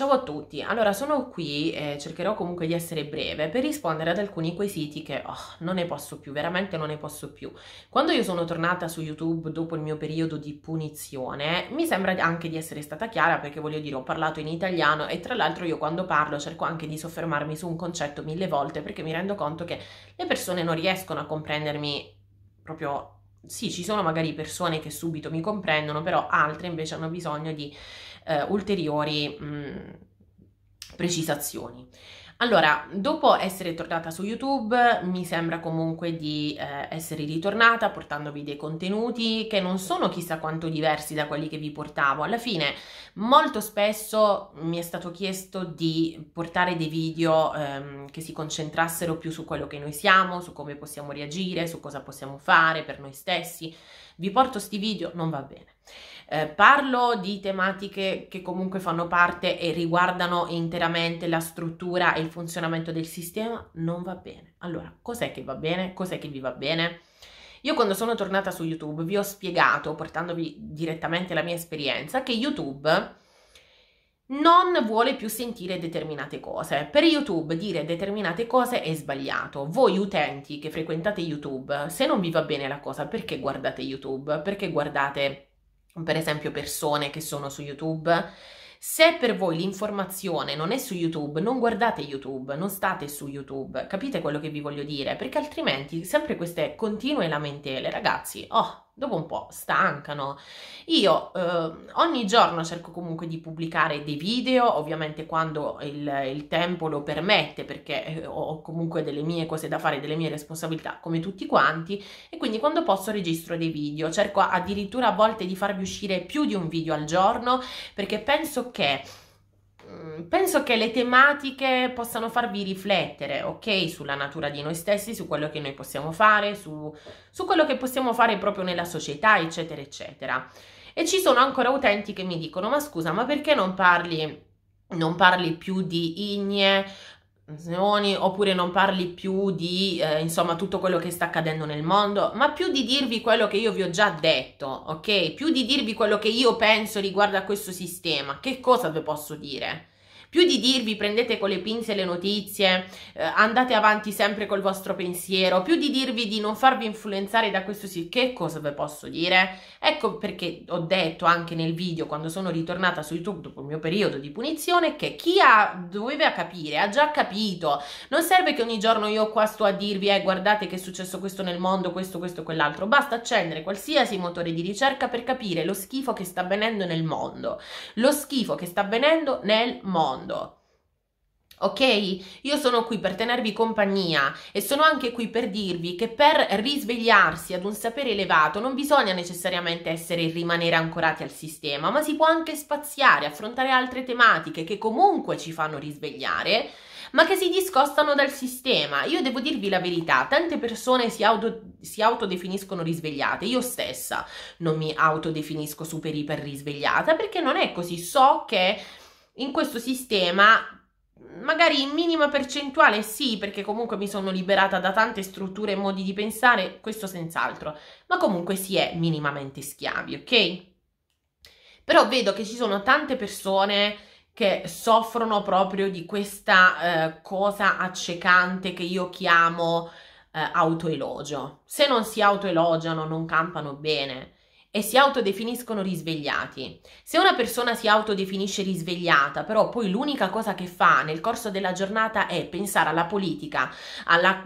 Ciao a tutti, allora sono qui e eh, cercherò comunque di essere breve per rispondere ad alcuni quesiti che oh, non ne posso più, veramente non ne posso più. Quando io sono tornata su YouTube dopo il mio periodo di punizione, mi sembra anche di essere stata chiara perché voglio dire ho parlato in italiano e tra l'altro io quando parlo cerco anche di soffermarmi su un concetto mille volte perché mi rendo conto che le persone non riescono a comprendermi proprio... Sì, ci sono magari persone che subito mi comprendono, però altre invece hanno bisogno di eh, ulteriori mh, precisazioni. Allora, dopo essere tornata su YouTube, mi sembra comunque di eh, essere ritornata portandovi dei contenuti che non sono chissà quanto diversi da quelli che vi portavo. Alla fine, molto spesso mi è stato chiesto di portare dei video ehm, che si concentrassero più su quello che noi siamo, su come possiamo reagire, su cosa possiamo fare per noi stessi. Vi porto sti video, non va bene. Eh, parlo di tematiche che comunque fanno parte e riguardano interamente la struttura e il funzionamento del sistema, non va bene. Allora, cos'è che va bene? Cos'è che vi va bene? Io quando sono tornata su YouTube vi ho spiegato, portandovi direttamente la mia esperienza, che YouTube non vuole più sentire determinate cose. Per YouTube dire determinate cose è sbagliato. Voi utenti che frequentate YouTube, se non vi va bene la cosa, perché guardate YouTube? Perché guardate per esempio persone che sono su YouTube. Se per voi l'informazione non è su YouTube, non guardate YouTube, non state su YouTube, capite quello che vi voglio dire? Perché altrimenti sempre queste continue lamentele, ragazzi, oh, dopo un po' stancano. Io eh, ogni giorno cerco comunque di pubblicare dei video, ovviamente quando il, il tempo lo permette, perché eh, ho comunque delle mie cose da fare, delle mie responsabilità, come tutti quanti, e quindi quando posso registro dei video. Cerco addirittura a volte di farvi uscire più di un video al giorno, perché penso che Mm, penso che le tematiche possano farvi riflettere, ok, sulla natura di noi stessi, su quello che noi possiamo fare, su, su quello che possiamo fare proprio nella società, eccetera, eccetera. E ci sono ancora utenti che mi dicono, ma scusa, ma perché non parli, non parli più di igne, oppure non parli più di eh, insomma tutto quello che sta accadendo nel mondo, ma più di dirvi quello che io vi ho già detto, ok? Più di dirvi quello che io penso riguardo a questo sistema, che cosa vi posso dire? più di dirvi prendete con le pinze le notizie, eh, andate avanti sempre col vostro pensiero, più di dirvi di non farvi influenzare da questo sì, che cosa vi posso dire? Ecco perché ho detto anche nel video quando sono ritornata su YouTube dopo il mio periodo di punizione che chi ha, doveva capire ha già capito, non serve che ogni giorno io qua sto a dirvi eh guardate che è successo questo nel mondo, questo, questo, quell'altro, basta accendere qualsiasi motore di ricerca per capire lo schifo che sta avvenendo nel mondo, lo schifo che sta avvenendo nel mondo mondo. Ok? Io sono qui per tenervi compagnia e sono anche qui per dirvi che per risvegliarsi ad un sapere elevato non bisogna necessariamente essere rimanere ancorati al sistema, ma si può anche spaziare, affrontare altre tematiche che comunque ci fanno risvegliare, ma che si discostano dal sistema. Io devo dirvi la verità, tante persone si, auto, si autodefiniscono risvegliate, io stessa non mi autodefinisco super iper risvegliata perché non è così, so che in questo sistema magari in minima percentuale sì, perché comunque mi sono liberata da tante strutture e modi di pensare, questo senz'altro, ma comunque si è minimamente schiavi, ok? Però vedo che ci sono tante persone che soffrono proprio di questa eh, cosa accecante che io chiamo eh, autoelogio. Se non si autoelogiano non campano bene e si autodefiniscono risvegliati. Se una persona si autodefinisce risvegliata, però poi l'unica cosa che fa nel corso della giornata è pensare alla politica, alla,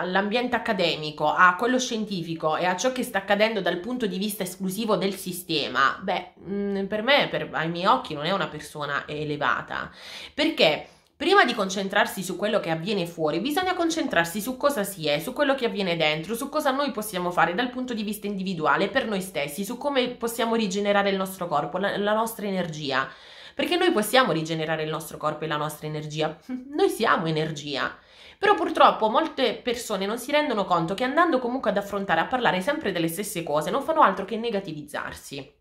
all'ambiente accademico, a quello scientifico e a ciò che sta accadendo dal punto di vista esclusivo del sistema, beh, mm, per me, per, ai miei occhi, non è una persona elevata. Perché? Prima di concentrarsi su quello che avviene fuori, bisogna concentrarsi su cosa si è, su quello che avviene dentro, su cosa noi possiamo fare dal punto di vista individuale per noi stessi, su come possiamo rigenerare il nostro corpo, la, la nostra energia. Perché noi possiamo rigenerare il nostro corpo e la nostra energia. Noi siamo energia. Però purtroppo molte persone non si rendono conto che andando comunque ad affrontare, a parlare sempre delle stesse cose, non fanno altro che negativizzarsi.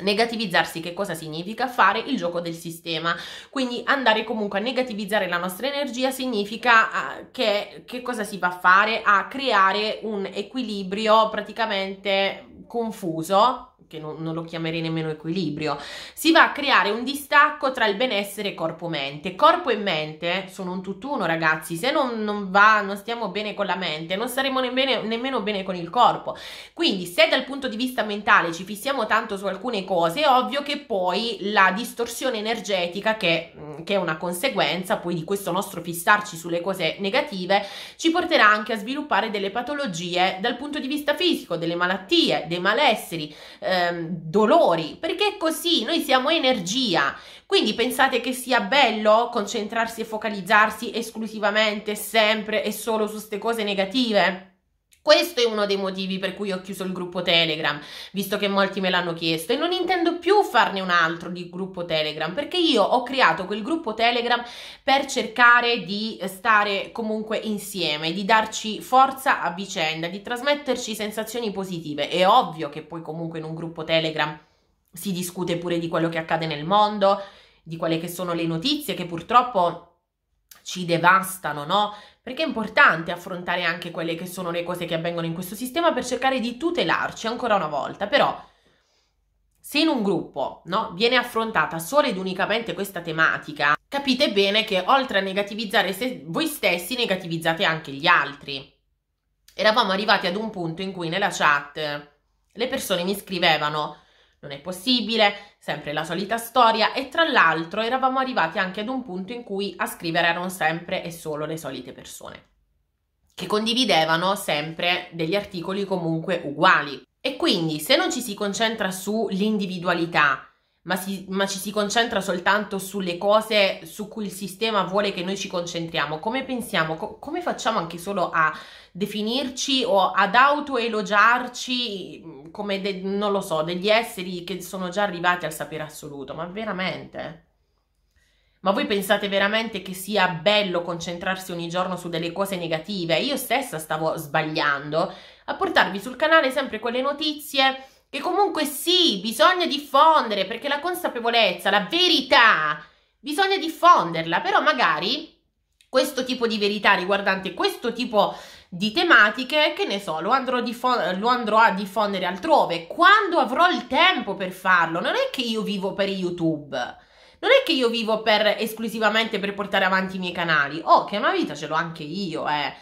Negativizzarsi che cosa significa? Fare il gioco del sistema, quindi andare comunque a negativizzare la nostra energia significa ah, che, che cosa si va a fare? A creare un equilibrio praticamente confuso che non, non, lo chiamerei nemmeno equilibrio, si va a creare un distacco tra il benessere corpo-mente. Corpo e mente sono un tutt'uno, ragazzi. Se non, non, va, non stiamo bene con la mente, non saremo nemmeno, nemmeno bene con il corpo. Quindi, se dal punto di vista mentale ci fissiamo tanto su alcune cose, è ovvio che poi la distorsione energetica, che, che è una conseguenza poi di questo nostro fissarci sulle cose negative, ci porterà anche a sviluppare delle patologie dal punto di vista fisico, delle malattie, dei malesseri. Eh, ehm, dolori, perché così, noi siamo energia. Quindi pensate che sia bello concentrarsi e focalizzarsi esclusivamente, sempre e solo su queste cose negative? Questo è uno dei motivi per cui ho chiuso il gruppo Telegram, visto che molti me l'hanno chiesto e non intendo più farne un altro di gruppo Telegram, perché io ho creato quel gruppo Telegram per cercare di stare comunque insieme, di darci forza a vicenda, di trasmetterci sensazioni positive. È ovvio che poi comunque in un gruppo Telegram si discute pure di quello che accade nel mondo, di quelle che sono le notizie che purtroppo ci devastano, no? Perché è importante affrontare anche quelle che sono le cose che avvengono in questo sistema per cercare di tutelarci ancora una volta, però se in un gruppo no, viene affrontata solo ed unicamente questa tematica, capite bene che oltre a negativizzare se- voi stessi, negativizzate anche gli altri. Eravamo arrivati ad un punto in cui nella chat le persone mi scrivevano non è possibile, sempre la solita storia e tra l'altro eravamo arrivati anche ad un punto in cui a scrivere erano sempre e solo le solite persone che condividevano sempre degli articoli comunque uguali. E quindi se non ci si concentra sull'individualità ma, si, ma, ci si concentra soltanto sulle cose su cui il sistema vuole che noi ci concentriamo, come pensiamo, co- come facciamo anche solo a definirci o ad autoelogiarci mm, come, de- non lo so, degli esseri che sono già arrivati al sapere assoluto, ma veramente? Ma voi pensate veramente che sia bello concentrarsi ogni giorno su delle cose negative? Io stessa stavo sbagliando a portarvi sul canale sempre quelle notizie che comunque sì, bisogna diffondere, perché la consapevolezza, la verità, bisogna diffonderla, però magari questo tipo di verità riguardante questo tipo di tematiche, che ne so, lo andrò, diffo- lo andrò, a diffondere altrove, quando avrò il tempo per farlo, non è che io vivo per YouTube, non è che io vivo per, esclusivamente per portare avanti i miei canali, oh che una vita ce l'ho anche io, eh,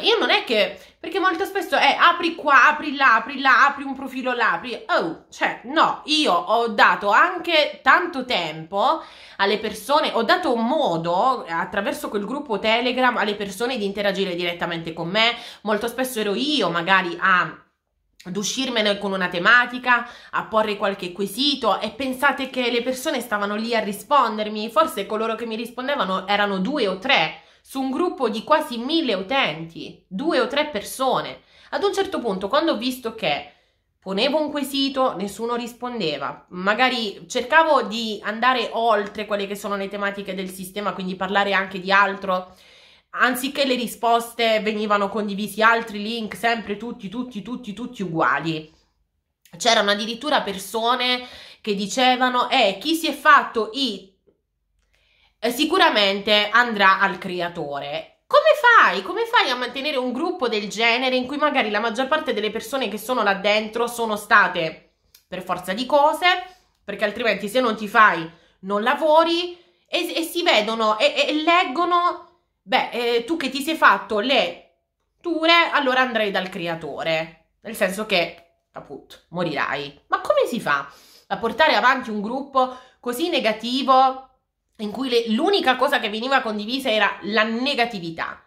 io non è che, perché molto spesso è apri qua, apri là, apri là, apri un profilo là, apri... Oh, cioè, no, io ho dato anche tanto tempo alle persone, ho dato modo eh, attraverso quel gruppo Telegram alle persone di interagire direttamente con me, molto spesso ero io magari a ad uscirmene con una tematica, a porre qualche quesito e pensate che le persone stavano lì a rispondermi, forse coloro che mi rispondevano erano due o tre su un gruppo di quasi mille utenti, due o tre persone. Ad un certo punto, quando ho visto che ponevo un quesito, nessuno rispondeva, magari cercavo di andare oltre quelle che sono le tematiche del sistema, quindi parlare anche di altro. Anziché le risposte venivano condivisi altri link, sempre tutti, tutti, tutti, tutti uguali. C'erano addirittura persone che dicevano: Eh, chi si è fatto i eh, sicuramente andrà al creatore come fai? Come fai a mantenere un gruppo del genere in cui magari la maggior parte delle persone che sono là dentro sono state per forza di cose, perché altrimenti se non ti fai non lavori e, e si vedono e, e leggono, beh, eh, tu che ti sei fatto le ture, allora andrai dal creatore, nel senso che appunto morirai. Ma come si fa a portare avanti un gruppo così negativo? in cui le, l'unica cosa che veniva condivisa era la negatività.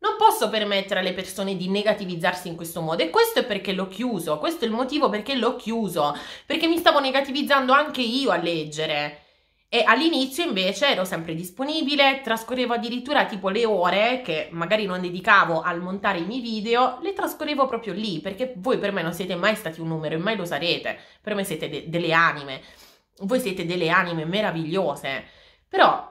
Non posso permettere alle persone di negativizzarsi in questo modo e questo è perché l'ho chiuso, questo è il motivo perché l'ho chiuso, perché mi stavo negativizzando anche io a leggere. E all'inizio invece ero sempre disponibile, trascorrevo addirittura tipo le ore che magari non dedicavo al montare i miei video, le trascorrevo proprio lì, perché voi per me non siete mai stati un numero e mai lo sarete, per me siete de- delle anime, voi siete delle anime meravigliose però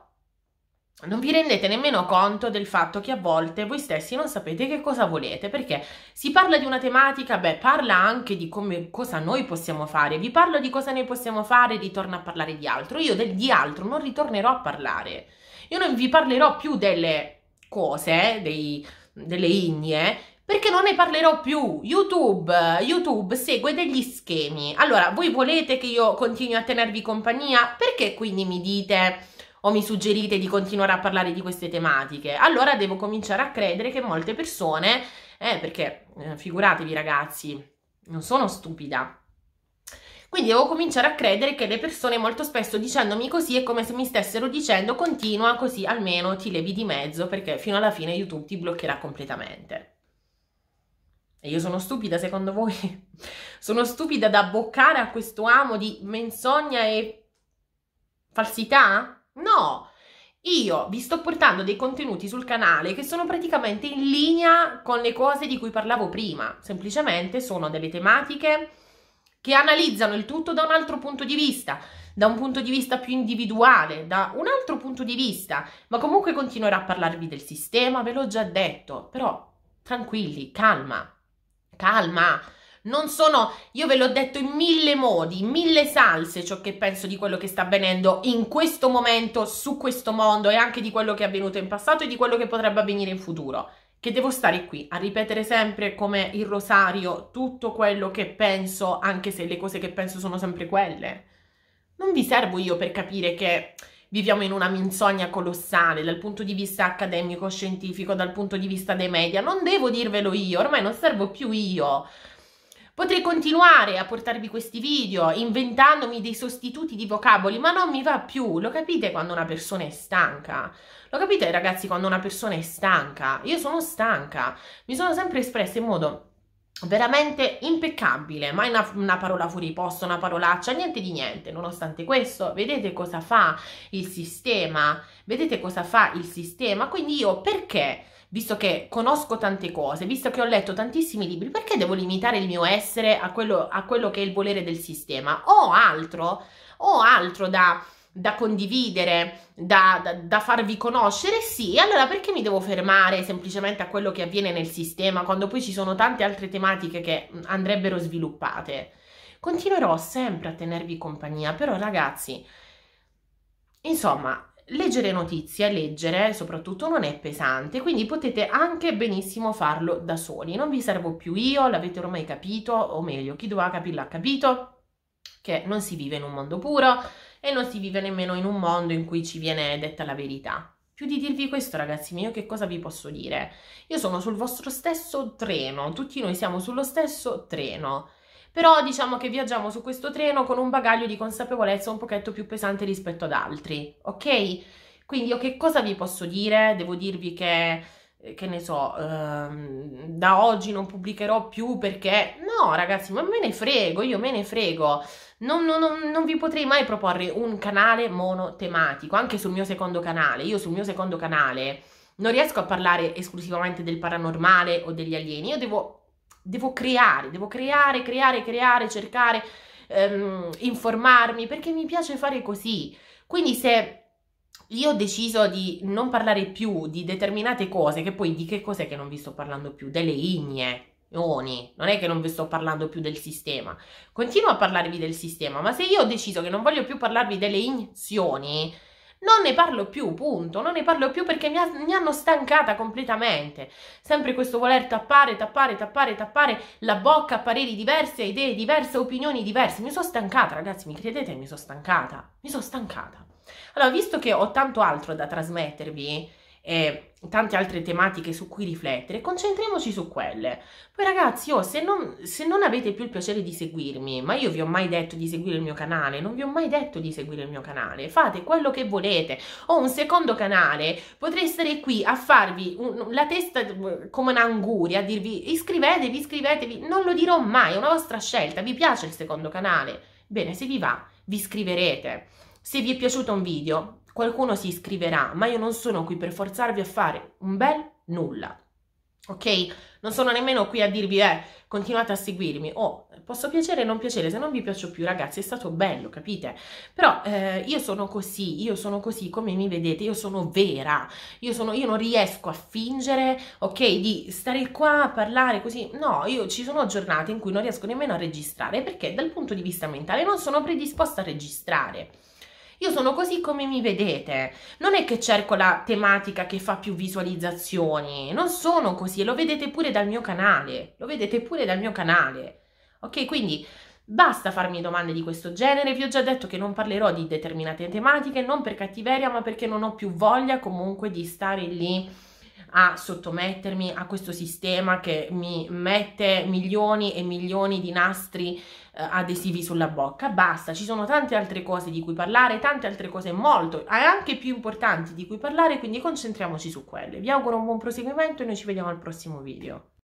non vi rendete nemmeno conto del fatto che a volte voi stessi non sapete che cosa volete, perché si parla di una tematica, beh, parla anche di come, cosa noi possiamo fare, vi parlo di cosa noi possiamo fare, e ritorno a parlare di altro, io del di altro non ritornerò a parlare, io non vi parlerò più delle cose, dei, delle igne, perché non ne parlerò più. YouTube, YouTube segue degli schemi. Allora, voi volete che io continui a tenervi compagnia? Perché quindi mi dite o mi suggerite di continuare a parlare di queste tematiche, allora devo cominciare a credere che molte persone, eh, perché eh, figuratevi ragazzi, non sono stupida. Quindi devo cominciare a credere che le persone molto spesso dicendomi così è come se mi stessero dicendo continua così almeno ti levi di mezzo perché fino alla fine YouTube ti bloccherà completamente. E io sono stupida secondo voi? sono stupida da boccare a questo amo di menzogna e falsità? No, io vi sto portando dei contenuti sul canale che sono praticamente in linea con le cose di cui parlavo prima, semplicemente sono delle tematiche che analizzano il tutto da un altro punto di vista, da un punto di vista più individuale, da un altro punto di vista, ma comunque continuerò a parlarvi del sistema, ve l'ho già detto, però tranquilli, calma, calma non sono, io ve l'ho detto in mille modi, in mille salse ciò che penso di quello che sta avvenendo in questo momento, su questo mondo e anche di quello che è avvenuto in passato e di quello che potrebbe avvenire in futuro. Che devo stare qui a ripetere sempre come il rosario tutto quello che penso, anche se le cose che penso sono sempre quelle. Non vi servo io per capire che viviamo in una menzogna colossale dal punto di vista accademico, scientifico, dal punto di vista dei media. Non devo dirvelo io, ormai non servo più io. Potrei continuare a portarvi questi video inventandomi dei sostituti di vocaboli, ma non mi va più. Lo capite quando una persona è stanca? Lo capite ragazzi quando una persona è stanca? Io sono stanca. Mi sono sempre espressa in modo veramente impeccabile, mai una, una, parola fuori posto, una parolaccia, niente di niente. Nonostante questo, vedete cosa fa il sistema? Vedete cosa fa il sistema? Quindi io perché visto che conosco tante cose, visto che ho letto tantissimi libri, perché devo limitare il mio essere a quello, a quello che è il volere del sistema? Ho altro, ho altro da, da condividere, da, da, da, farvi conoscere, sì, allora perché mi devo fermare semplicemente a quello che avviene nel sistema quando poi ci sono tante altre tematiche che mm, andrebbero sviluppate? Continuerò sempre a tenervi compagnia, però ragazzi, insomma, leggere notizie, leggere soprattutto non è pesante, quindi potete anche benissimo farlo da soli. Non vi servo più io, l'avete ormai capito, o meglio, chi doveva capirlo ha capito che non si vive in un mondo puro e non si vive nemmeno in un mondo in cui ci viene detta la verità. Più di dirvi questo, ragazzi miei, io che cosa vi posso dire? Io sono sul vostro stesso treno, tutti noi siamo sullo stesso treno però diciamo che viaggiamo su questo treno con un bagaglio di consapevolezza un pochetto più pesante rispetto ad altri, ok? Quindi io che cosa vi posso dire? Devo dirvi che eh, che ne so, ehm, da oggi non pubblicherò più perché no, ragazzi, ma me ne frego, io me ne frego. Non, non, non, non vi potrei mai proporre un canale monotematico, anche sul mio secondo canale. Io sul mio secondo canale non riesco a parlare esclusivamente del paranormale o degli alieni, io devo devo creare, devo creare, creare, creare, cercare, ehm, informarmi, perché mi piace fare così. Quindi se io ho deciso di non parlare più di determinate cose, che poi di che cos'è che non vi sto parlando più? Delle igne, ioni, non è che non vi sto parlando più del sistema. Continuo a parlarvi del sistema, ma se io ho deciso che non voglio più parlarvi delle iniezioni, non ne parlo più, punto, non ne parlo più perché mi, ha, mi hanno stancata completamente. Sempre questo voler tappare, tappare, tappare, tappare la bocca a pareri diversi, a idee diverse, opinioni diverse. Mi sono stancata, ragazzi, mi credete, mi sono stancata, mi sono stancata. Allora, visto che ho tanto altro da trasmettervi, e tante altre tematiche su cui riflettere, concentriamoci su quelle. Poi ragazzi, oh, se, non, se non avete più il piacere di seguirmi, ma io vi ho mai detto di seguire il mio canale, non vi ho mai detto di seguire il mio canale, fate quello che volete. Ho un secondo canale, potrei stare qui a farvi un, la testa eh, come un'anguria, a dirvi iscrivetevi, iscrivetevi, non lo dirò mai, è una vostra scelta, vi piace il secondo canale? Bene, se vi va, vi iscriverete. Se vi è piaciuto un video, qualcuno si iscriverà, ma io non sono qui per forzarvi a fare un bel nulla. Ok? Non sono nemmeno qui a dirvi, eh, continuate a seguirmi. Oh, posso piacere o non piacere, se non vi piaccio più, ragazzi, è stato bello, capite? Però eh, io sono così, io sono così come mi vedete, io sono vera, io, sono, io non riesco a fingere, ok, di stare qua a parlare così. No, io ci sono giornate in cui non riesco nemmeno a registrare perché dal punto di vista mentale non sono predisposta a registrare. Io sono così come mi vedete. Non è che cerco la tematica che fa più visualizzazioni. Non sono così e lo vedete pure dal mio canale. Lo vedete pure dal mio canale. Ok, quindi Basta farmi domande di questo genere, vi ho già detto che non parlerò di determinate tematiche, non per cattiveria, ma perché non ho più voglia comunque di stare lì a sottomettermi a questo sistema che mi mette milioni e milioni di nastri eh, adesivi sulla bocca. Basta, ci sono tante altre cose di cui parlare, tante altre cose molto, anche più importanti di cui parlare, quindi concentriamoci su quelle. Vi auguro un buon proseguimento e noi ci vediamo al prossimo video.